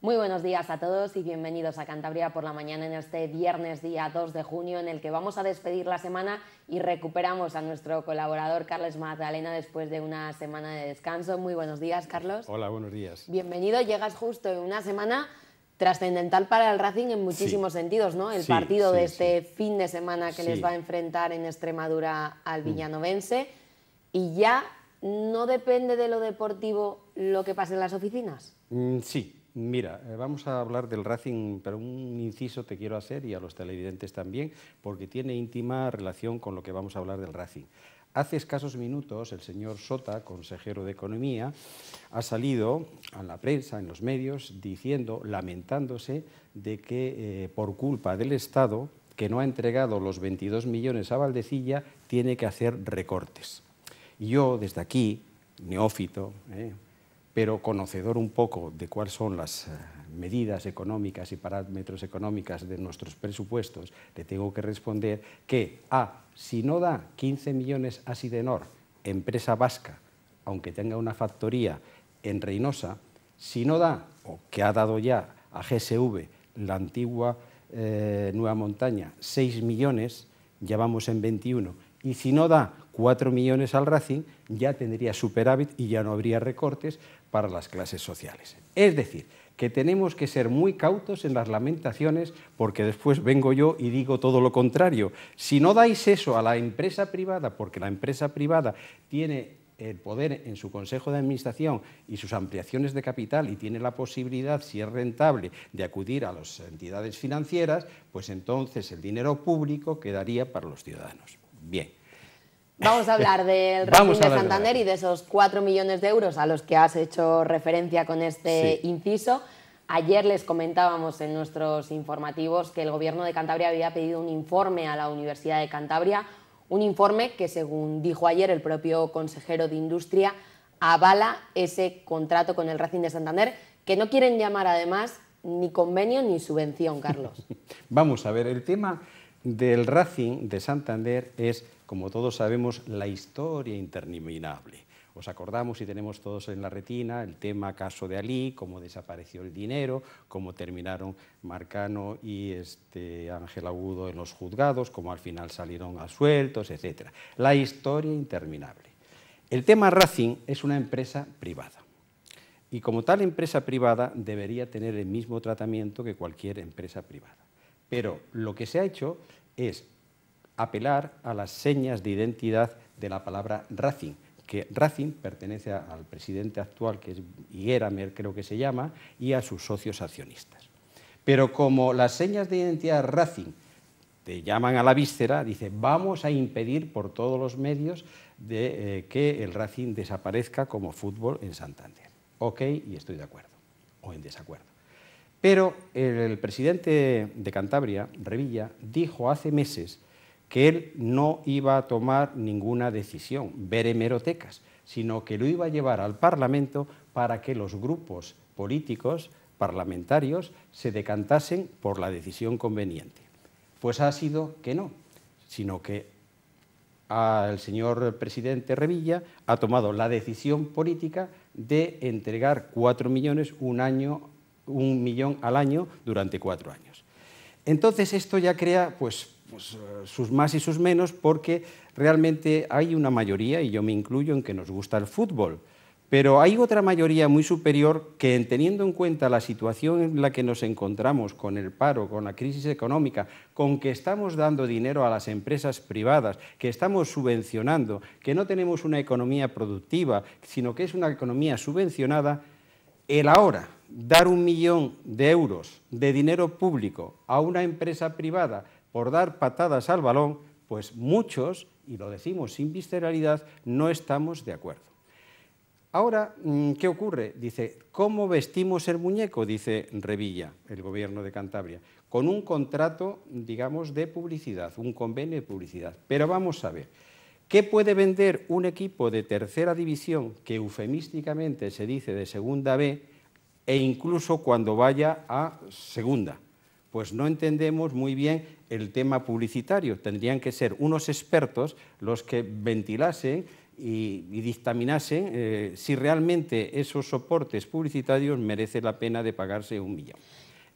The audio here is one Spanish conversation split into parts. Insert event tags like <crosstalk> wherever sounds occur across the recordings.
Muy buenos días a todos y bienvenidos a Cantabria por la mañana en este viernes día 2 de junio en el que vamos a despedir la semana y recuperamos a nuestro colaborador Carlos Magdalena después de una semana de descanso. Muy buenos días, Carlos. Hola, buenos días. Bienvenido, llegas justo en una semana trascendental para el Racing en muchísimos sentidos, ¿no? El partido de este fin de semana que les va a enfrentar en Extremadura al mm. villanovense y ya no depende de lo deportivo lo que pase en las oficinas. Mm, sí, Mira, eh, vamos a hablar del Racing, pero un inciso te quiero hacer y a los televidentes también, porque tiene íntima relación con lo que vamos a hablar del Racing. Hace escasos minutos el señor Sota, consejero de Economía, ha salido a la prensa, en los medios, diciendo, lamentándose de que eh, por culpa del Estado, que no ha entregado los 22 millones a Valdecilla, tiene que hacer recortes. Yo desde aquí, neófito, eh, pero conocedor un poco de cuáles son las eh, medidas económicas y parámetros económicas de nuestros presupuestos, le tengo que responder que A, si no da 15 millones a Sidenor, empresa vasca, aunque tenga una factoría en Reynosa, si no da, o que ha dado ya a GSV, la antigua eh, Nueva Montaña, 6 millones, ya vamos en 21, y si no da 4 millones al Racing, ya tendría superávit y ya no habría recortes para las clases sociales. Es decir, que tenemos que ser muy cautos en las lamentaciones porque después vengo yo y digo todo lo contrario. Si no dais eso a la empresa privada, porque la empresa privada tiene el poder en su consejo de administración y sus ampliaciones de capital y tiene la posibilidad, si es rentable, de acudir a las entidades financieras, pues entonces el dinero público quedaría para los ciudadanos. Bien. Vamos a hablar del <laughs> Racing de Santander y de esos 4 millones de euros a los que has hecho referencia con este inciso. Ayer les comentábamos en nuestros informativos que el Gobierno de Cantabria había pedido un informe a la Universidad de Cantabria, un informe que, según dijo ayer el propio consejero de Industria, avala ese contrato con el Racing de Santander, que no quieren llamar además ni convenio ni subvención, Carlos. <laughs> Vamos a ver, el tema del Racing de Santander es, como todos sabemos, la historia interminable. Os acordamos y tenemos todos en la retina el tema caso de Ali, cómo desapareció el dinero, cómo terminaron Marcano y este, Ángel Agudo en los juzgados, cómo al final salieron sueltos, etc. La historia interminable. El tema Racing es una empresa privada. Y como tal empresa privada debería tener el mismo tratamiento que cualquier empresa privada. Pero lo que se ha hecho es apelar a las señas de identidad de la palabra Racing, que Racing pertenece al presidente actual, que es Higueramer, creo que se llama, y a sus socios accionistas. Pero como las señas de identidad Racing te llaman a la víscera, dice, vamos a impedir por todos los medios de, eh, que el Racing desaparezca como fútbol en Santander. Ok, y estoy de acuerdo, o en desacuerdo. Pero el presidente de Cantabria, Revilla, dijo hace meses que él no iba a tomar ninguna decisión, ver hemerotecas, sino que lo iba a llevar al Parlamento para que los grupos políticos, parlamentarios, se decantasen por la decisión conveniente. Pues ha sido que no, sino que el señor presidente Revilla ha tomado la decisión política de entregar cuatro millones un año un millón al año durante cuatro años. Entonces esto ya crea pues, pues eh, sus más y sus menos porque realmente hay una mayoría, y yo me incluyo, en que nos gusta el fútbol. Pero hay otra mayoría muy superior que, teniendo en cuenta la situación en la que nos encontramos con el paro, con la crisis económica, con que estamos dando dinero a las empresas privadas, que estamos subvencionando, que no tenemos una economía productiva, sino que es una economía subvencionada, el ahora, dar un millón de euros de dinero público a una empresa privada por dar patadas al balón, pues muchos, y lo decimos sin visceralidad, no estamos de acuerdo. Ahora, mm, ¿qué ocurre? Dice, ¿cómo vestimos el muñeco? Dice Revilla, el gobierno de Cantabria, con un contrato, digamos, de publicidad, un convenio de publicidad. Pero vamos a ver, ¿qué puede vender un equipo de tercera división, que eufemísticamente se dice de segunda B, e incluso cuando vaya a segunda. Pues no entendemos muy bien el tema publicitario. Tendrían que ser unos expertos los que ventilasen y, dictaminasen eh, si realmente esos soportes publicitarios merecen la pena de pagarse un millón.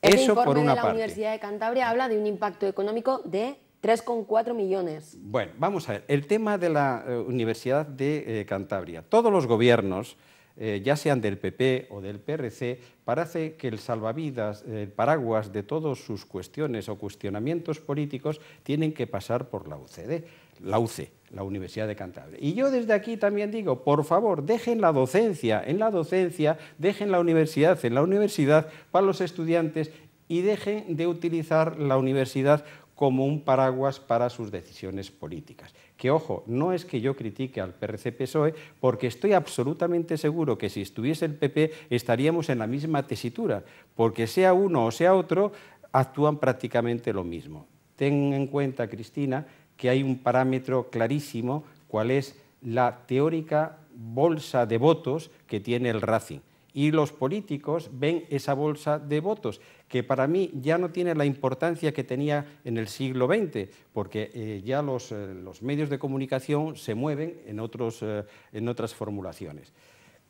Eso por una de la Universidad de Cantabria habla de un impacto económico de 3,4 millones. Bueno, vamos a ver. El tema de la eh, Universidad de eh, Cantabria. Todos los gobiernos eh, ya sean del PP o del PRC, parece que el salvavidas, el paraguas de todas sus cuestiones o cuestionamientos políticos tienen que pasar por la UCD, la UC, la Universidad de Cantabria. Y yo desde aquí también digo, por favor, dejen la docencia en la docencia, dejen la universidad en la universidad para los estudiantes y dejen de utilizar la universidad como un paraguas para sus decisiones políticas. Que ojo, no es que yo critique al PRC-PSOE, porque estoy absolutamente seguro que si estuviese el PP estaríamos en la misma tesitura, porque sea uno o sea otro, actúan prácticamente lo mismo. Ten en cuenta, Cristina, que hay un parámetro clarísimo, cuál es la teórica bolsa de votos que tiene el Racing. Y los políticos ven esa bolsa de votos que para mí ya no tiene la importancia que tenía en el siglo XX, porque eh, ya los, eh, los, medios de comunicación se mueven en, otros, eh, en otras formulaciones.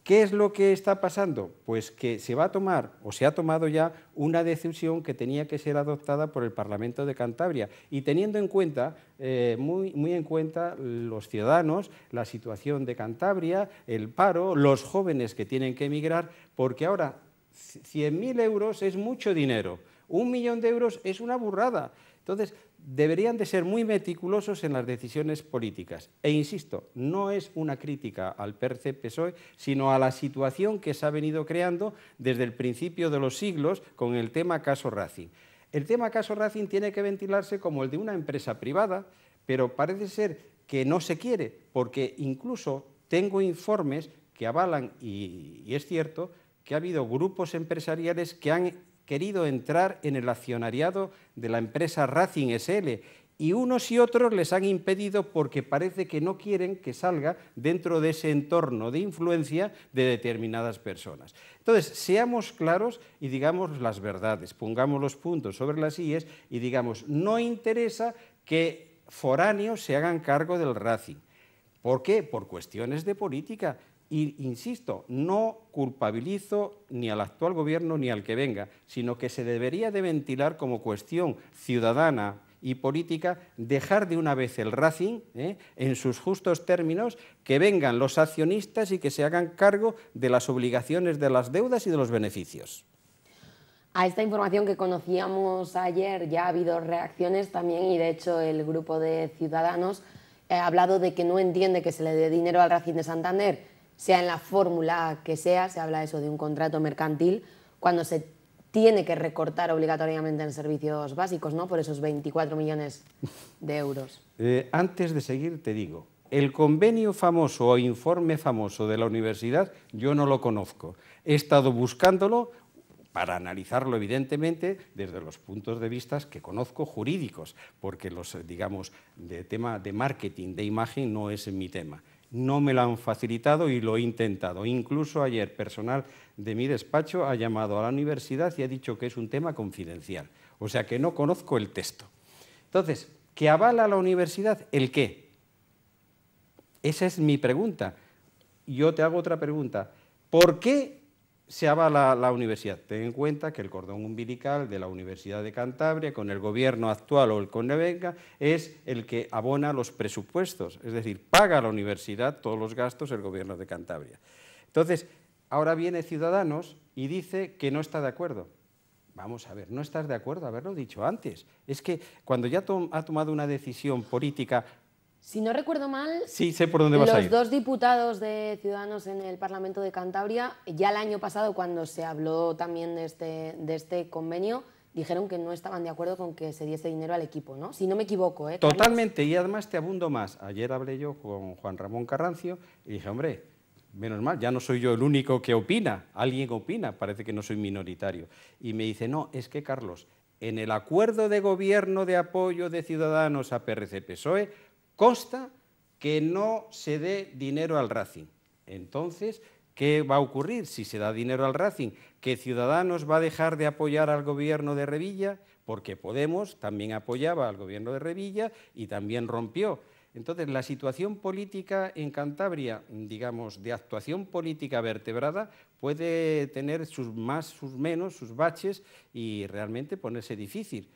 ¿Qué es lo que está pasando? Pues que se va a tomar, o se ha tomado ya, una decisión que tenía que ser adoptada por el Parlamento de Cantabria y teniendo en cuenta, muy, muy en cuenta, los ciudadanos, la situación de Cantabria, el paro, los jóvenes que tienen que emigrar, porque ahora 100.000 euros es mucho dinero, un millón de euros es una burrada. Entonces, deberían de ser muy meticulosos en las decisiones políticas. E insisto, no es una crítica al PRC-PSOE, sino a la situación que se ha venido creando desde el principio de los siglos con el tema caso Racing. El tema caso Racing tiene que ventilarse como el de una empresa privada, pero parece ser que no se quiere, porque incluso tengo informes que avalan, y es cierto, que ha habido grupos empresariales que han querido entrar en el accionariado de la empresa Racing SL y unos y otros les han impedido porque parece que no quieren que salga dentro de ese entorno de influencia de determinadas personas. Entonces, seamos claros y digamos las verdades, pongamos los puntos sobre las IES y digamos, no interesa que foráneos se hagan cargo del Racing. ¿Por qué? Por cuestiones de política. Y insisto, no culpabilizo ni al actual gobierno ni al que venga, sino que se debería de ventilar como cuestión ciudadana y política dejar de una vez el Racing ¿eh? en sus justos términos, que vengan los accionistas y que se hagan cargo de las obligaciones de las deudas y de los beneficios. A esta información que conocíamos ayer ya ha habido reacciones también y de hecho el grupo de ciudadanos ha hablado de que no entiende que se le dé dinero al Racing de Santander sea en la fórmula que sea, se habla eso de un contrato mercantil, cuando se tiene que recortar obligatoriamente en servicios básicos, ¿no? Por esos 24 millones de euros. <laughs> Eh, antes de seguir, te digo, el convenio famoso o informe famoso de la universidad yo no lo conozco. He estado buscándolo para analizarlo evidentemente desde los puntos de vista que conozco jurídicos, porque los digamos de tema de marketing, de imagen no es mi tema no me la han facilitado y lo he intentado. Incluso ayer personal de mi despacho ha llamado a la universidad y ha dicho que es un tema confidencial. O sea que no conozco el texto. Entonces, ¿qué avala la universidad el qué? Esa es mi pregunta. Yo te hago otra pregunta. ¿Por qué se avala la universidad. Ten en cuenta que el cordón umbilical de la Universidad de Cantabria, con el gobierno actual o el Conevenga, es el que abona los presupuestos, es decir, paga a la universidad todos los gastos del gobierno de Cantabria. Entonces, ahora viene Ciudadanos y dice que no está de acuerdo. Vamos a ver, no estás de acuerdo, haberlo dicho antes. Es que cuando ya ha tomado una decisión política si no recuerdo mal, los dos diputados de Ciudadanos en el Parlamento de Cantabria, ya el año pasado, cuando se habló también este, de este, convenio, dijeron que no estaban de acuerdo con que se diese dinero al equipo, ¿no? Si no me equivoco, ¿eh? Totalmente, y además te abundo más. Ayer hablé yo con Juan Ramón Carrancio y dije, hombre, menos mal, ya no soy yo el único que opina, alguien opina, parece que no soy minoritario. Y me dice, no, es que Carlos, en el acuerdo de gobierno de apoyo de Ciudadanos a PRC-PSOE, consta que no se dé dinero al Racing. Entonces, ¿qué va a ocurrir si se da dinero al Racing? ¿Que Ciudadanos va a dejar de apoyar al gobierno de Revilla? Porque Podemos también apoyaba al gobierno de Revilla y también rompió. Entonces, la situación política en Cantabria, digamos, de actuación política vertebrada, puede tener sus más, sus menos, sus baches y realmente ponerse difícil.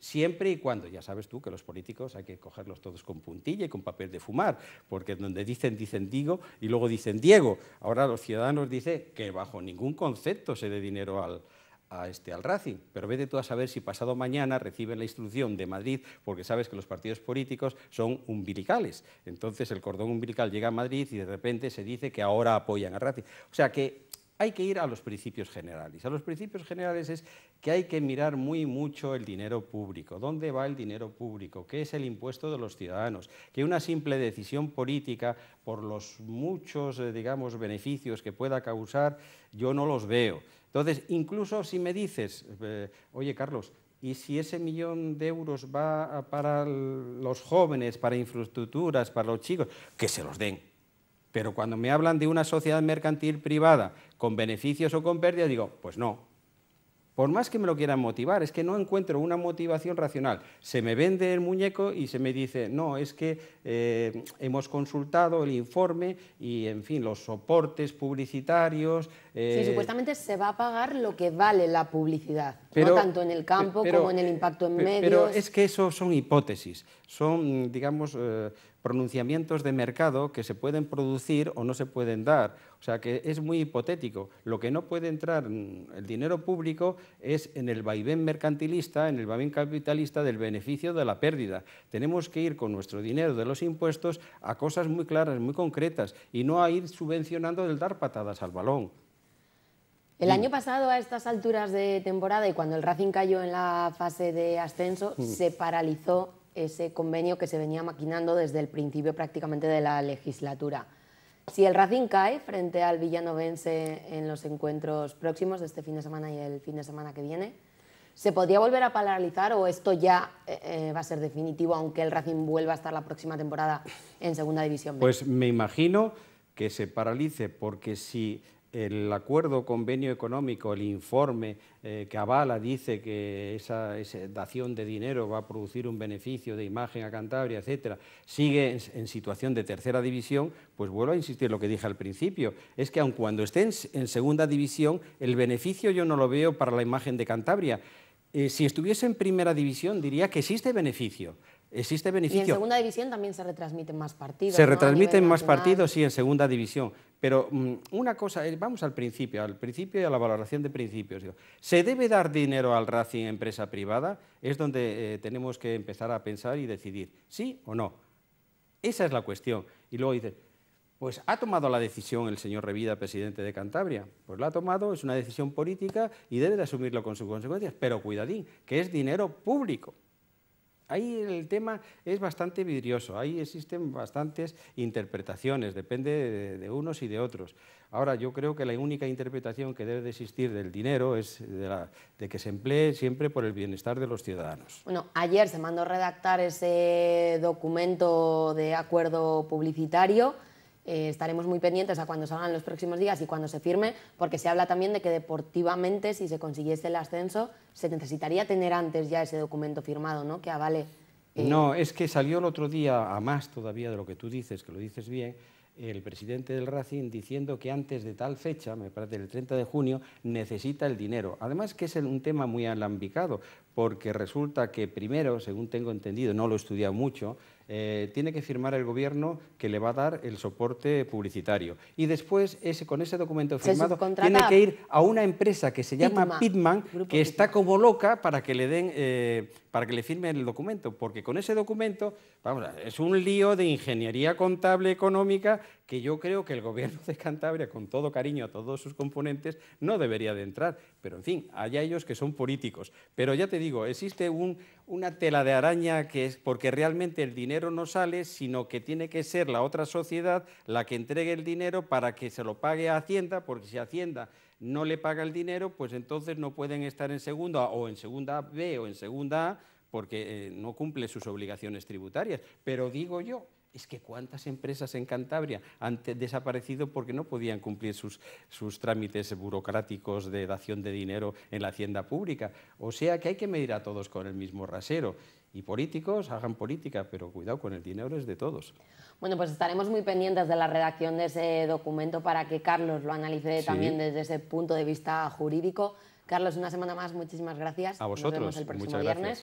Siempre y cuando, ya sabes tú que los políticos hay que cogerlos todos con puntilla y con papel de fumar, porque donde dicen, dicen digo y luego dicen Diego. Ahora los ciudadanos dicen que bajo ningún concepto se dé dinero al, a este, al Racing. Pero vete tú a saber si pasado mañana reciben la instrucción de Madrid, porque sabes que los partidos políticos son umbilicales. Entonces el cordón umbilical llega a Madrid y de repente se dice que ahora apoyan al RACI, O sea que hay que ir a los principios generales. A los principios generales es que hay que mirar muy mucho el dinero público, dónde va el dinero público, qué es el impuesto de los ciudadanos, que una simple decisión política, por los muchos, eh, digamos, beneficios que pueda causar, yo no los veo. Entonces, incluso si me dices, eh, oye Carlos, y si ese millón de euros va para los jóvenes, para infraestructuras, para los chicos, que se los den pero cuando me hablan de una sociedad mercantil privada con beneficios o con pérdidas, digo, pues no. Por más que me lo quieran motivar, es que no encuentro una motivación racional. Se me vende el muñeco y se me dice, no, es que eh, hemos consultado el informe y, en fin, los soportes publicitarios, eh, sí, supuestamente se va a pagar lo que vale la publicidad, no tanto en el campo como en el impacto en medios. es que eso son hipótesis, son, mm, digamos, eh, pronunciamientos de mercado que se pueden producir o no se pueden dar. O sea que es muy hipotético. Lo que no puede entrar mm, el dinero público es en el vaivén mercantilista, en el vaivén capitalista del beneficio de la pérdida. Tenemos que ir con nuestro dinero de los impuestos a cosas muy claras, muy concretas, y no a ir subvencionando el dar patadas al balón. El año pasado, a estas alturas de temporada y cuando el Racing cayó en la fase de ascenso, mm. se paralizó ese convenio que se venía maquinando desde el principio prácticamente de la legislatura. Si el Racing cae frente al Villanovense en los encuentros próximos de este fin de semana y el fin de semana que viene, ¿se podría volver a paralizar o esto ya eh, va a ser definitivo, aunque el Racing vuelva a estar la próxima temporada en Segunda División Pues me imagino que se paralice, porque si el acuerdo convenio económico, el informe eh, que avala, dice que esa, esa, dación de dinero va a producir un beneficio de imagen a Cantabria, etcétera, sigue en, situación de tercera división, pues vuelvo a insistir en lo que dije al principio, es que aun cuando esté en, segunda división, el beneficio yo no lo veo para la imagen de Cantabria. Eh, si estuviese en primera división diría que existe beneficio, Existe beneficio. Y en segunda división también se retransmiten más partidos. Se retransmiten más partidos, sí, en segunda división. Pero mm, una cosa, vamos al principio, al principio y a la valoración de principios. ¿Se debe dar dinero al Racing empresa privada? Es donde eh, tenemos que empezar a pensar y decidir, ¿sí o no? Esa es la cuestión. Y luego dice, pues ha tomado la decisión el señor Revida, presidente de Cantabria. Pues la ha tomado, es una decisión política y debe de asumirlo con sus consecuencias, pero cuidadín, que es dinero público. Ahí el tema es bastante vidrioso, ahí existen bastantes interpretaciones, depende de, unos y de otros. Ahora, yo creo que la única interpretación que debe existir del dinero es de, de que se emplee siempre por el bienestar de los ciudadanos. Bueno, ayer se mandó redactar ese documento de acuerdo publicitario eh, estaremos muy pendientes a cuando salgan los próximos días y cuando se firme, porque se habla también de que deportivamente, si se consiguiese el ascenso, se necesitaría tener antes ya ese documento firmado, ¿no? Que avale. Eh, no, es que salió el otro día, a más todavía de lo que tú dices, que lo dices bien, el presidente del Racing diciendo que antes de tal fecha, me parece el 30 de junio, necesita el dinero. Además que es un tema muy alambicado, porque resulta que primero, según tengo entendido, no lo he estudiado mucho, eh, tiene que firmar el gobierno que le va a dar el soporte publicitario. Y después, ese, con ese documento firmado, tiene que ir a una empresa que se llama Pitman, que está como loca para que le den... Eh, para que le firmen el documento, porque con ese documento, vamos, es un lío de ingeniería contable económica que yo creo que el gobierno de Cantabria, con todo cariño a todos sus componentes, no debería de entrar. Pero en fin, allá ellos que son políticos. Pero ya te digo, existe una tela de araña que es porque realmente el dinero no sale, sino que tiene que ser la otra sociedad la que entregue el dinero para que se lo pague a Hacienda, porque si Hacienda no le paga el dinero, pues entonces no pueden estar en segunda o en segunda B o en segunda A porque eh, no cumple sus obligaciones tributarias. Pero digo yo, es que cuántas empresas en Cantabria han desaparecido porque no podían cumplir sus, trámites burocráticos de dación de dinero en la hacienda pública. O sea que hay que medir a todos con el mismo rasero y políticos hagan política, pero cuidado con el dinero es de todos. Bueno, pues estaremos muy pendientes de la redacción de ese documento para que Carlos lo analice también desde ese punto de vista jurídico. Carlos, una semana más, muchísimas gracias. A vosotros. el Muchas viernes.